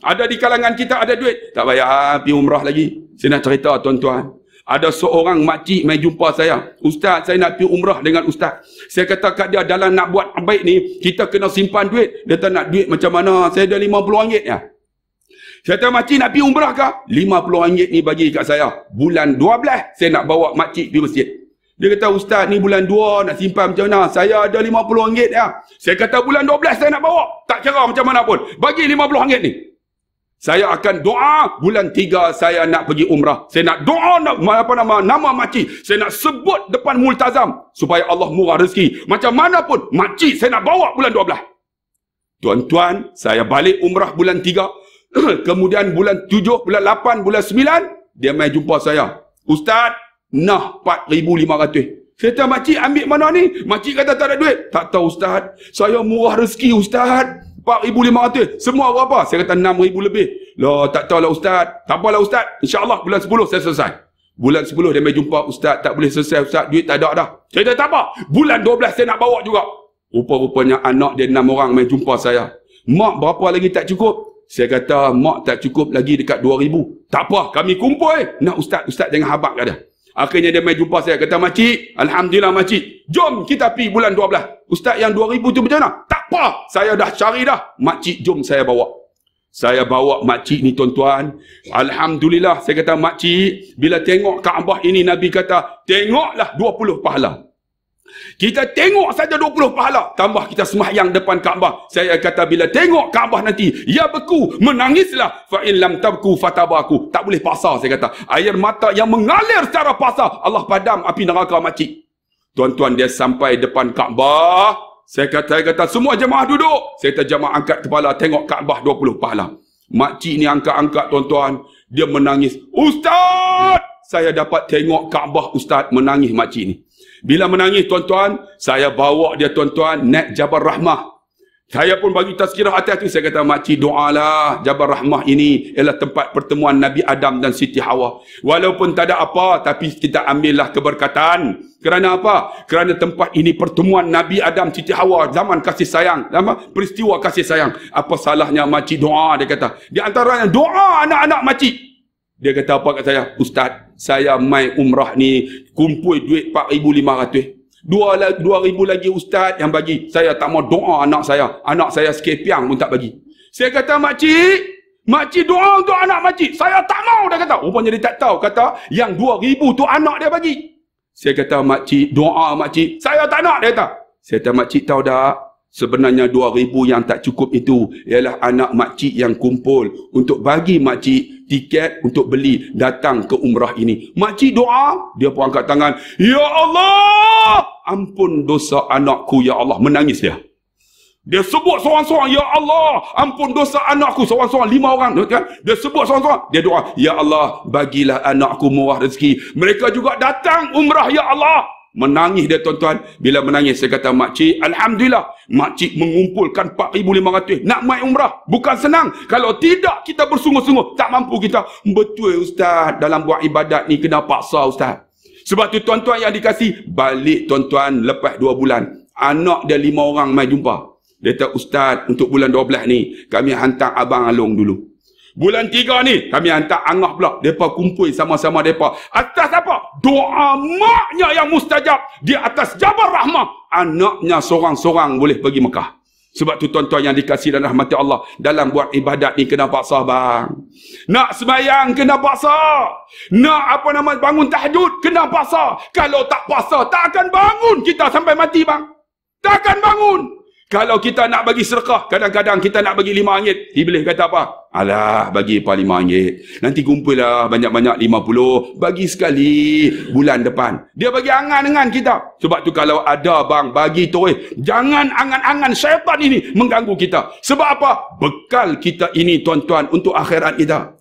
Ada di kalangan kita ada duit. Tak payah ah, pergi umrah lagi. Saya nak cerita tuan-tuan. Ada seorang makcik main jumpa saya. Ustaz, saya nak pergi umrah dengan ustaz. Saya kata kat dia, dalam nak buat baik ni, kita kena simpan duit. Dia tak nak duit macam mana. Saya ada RM50 ringgit ya. Saya kata, makcik nak pergi umrah ke? RM50 ringgit ni bagi kat saya. Bulan 12, saya nak bawa makcik pergi masjid. Dia kata, ustaz ni bulan 2 nak simpan macam mana? Saya ada RM50 ya. Saya kata, bulan 12 saya nak bawa. Tak kira macam mana pun. Bagi RM50 ni saya akan doa bulan tiga saya nak pergi umrah. Saya nak doa nak apa nama nama makcik. Saya nak sebut depan multazam supaya Allah murah rezeki. Macam mana pun makcik saya nak bawa bulan dua 12. Tuan-tuan, saya balik umrah bulan tiga. Kemudian bulan tujuh bulan lapan bulan sembilan dia mai jumpa saya. Ustaz, nah 4500. Saya kata, makcik ambil mana ni? Makcik kata tak ada duit. Tak tahu ustaz. Saya murah rezeki ustaz. 4,500. Semua awak apa? Saya kata 6,000 lebih. Loh, tak tahu lah Ustaz. Tak lah Ustaz. InsyaAllah bulan 10 saya selesai. Bulan 10 dia mai jumpa Ustaz. Tak boleh selesai Ustaz. Duit tak ada dah. Saya kata tak apa. Bulan 12 saya nak bawa juga. Rupa-rupanya anak dia 6 orang mai jumpa saya. Mak berapa lagi tak cukup? Saya kata mak tak cukup lagi dekat 2,000. Tak apa. Kami kumpul. Eh. Nak Ustaz. Ustaz jangan habak kata. Akhirnya dia mai jumpa saya. Kata makcik. Alhamdulillah makcik. Jom kita pergi bulan 12. Ustaz yang 2,000 tu macam mana? Tak apa? Saya dah cari dah. Makcik jom saya bawa. Saya bawa makcik ni tuan-tuan. Alhamdulillah saya kata makcik bila tengok Kaabah ini Nabi kata tengoklah 20 pahala. Kita tengok saja 20 pahala Tambah kita semahyang depan Kaabah Saya kata bila tengok Kaabah nanti Ya beku, menangislah Fa'in lam tabku fatabaku Tak boleh paksa saya kata Air mata yang mengalir secara paksa Allah padam api neraka makcik Tuan-tuan dia sampai depan Kaabah saya kata saya kata semua jemaah duduk. Saya kata jemaah angkat kepala tengok Kaabah 20 pahala. Makcik ni angkat-angkat tuan-tuan. Dia menangis. Ustaz! Saya dapat tengok Kaabah Ustaz menangis makcik ni. Bila menangis tuan-tuan, saya bawa dia tuan-tuan naik Jabal Rahmah. Saya pun bagi tazkirah hati-hati. Saya kata, makcik doalah Jabal Rahmah ini ialah tempat pertemuan Nabi Adam dan Siti Hawa. Walaupun tak ada apa, tapi kita ambillah keberkatan. Kerana apa? Kerana tempat ini pertemuan Nabi Adam, Siti Hawa, zaman kasih sayang. Zaman peristiwa kasih sayang. Apa salahnya makcik doa, dia kata. Di antara doa anak-anak makcik. Dia kata apa kat saya? Ustaz, saya mai umrah ni kumpul duit RM4,500. Dua, dua ribu lagi ustaz yang bagi. Saya tak mau doa anak saya. Anak saya sekepiang pun tak bagi. Saya kata makcik, Makcik doa untuk anak makcik. Saya tak mau dia kata. Rupanya dia tak tahu. Kata yang dua ribu tu anak dia bagi. Saya kata, makcik, doa makcik. Saya tak nak, dia kata. Saya kata, makcik tahu dah Sebenarnya 2000 yang tak cukup itu ialah anak makcik yang kumpul untuk bagi makcik tiket untuk beli datang ke umrah ini. Makcik doa, dia pun angkat tangan. Ya Allah, ampun dosa anakku ya Allah. Menangis dia. Dia sebut seorang-seorang, Ya Allah, ampun dosa anakku. Seorang-seorang, lima orang. Kan? kan? Dia sebut seorang-seorang. Dia doa, Ya Allah, bagilah anakku murah rezeki. Mereka juga datang umrah, Ya Allah. Menangis dia tuan-tuan. Bila menangis, saya kata, Makcik, Alhamdulillah. Makcik mengumpulkan 4,500. Nak main umrah. Bukan senang. Kalau tidak, kita bersungguh-sungguh. Tak mampu kita. Betul, Ustaz. Dalam buat ibadat ni, kena paksa, Ustaz. Sebab tu tuan-tuan yang dikasih, balik tuan-tuan lepas 2 bulan. Anak dia lima orang main jumpa. Dia kata, Ustaz, untuk bulan 12 ni, kami hantar Abang Along dulu. Bulan 3 ni, kami hantar Angah pula. Depa kumpul sama-sama depa Atas apa? Doa maknya yang mustajab. Di atas Jabar Rahmah. Anaknya seorang-seorang boleh pergi Mekah. Sebab tu tuan-tuan yang dikasih dan rahmati Allah Dalam buat ibadat ni kena paksa bang Nak semayang kena paksa Nak apa nama bangun tahajud Kena paksa Kalau tak paksa tak akan bangun kita sampai mati bang Tak akan bangun kalau kita nak bagi serakah, kadang-kadang kita nak bagi lima angit. Iblis kata apa? Alah, bagi apa lima angit. Nanti kumpulah banyak-banyak lima puluh. Bagi sekali bulan depan. Dia bagi angan-angan kita. Sebab tu kalau ada bang, bagi tu eh. Jangan angan-angan syaitan ini mengganggu kita. Sebab apa? Bekal kita ini tuan-tuan untuk akhirat kita.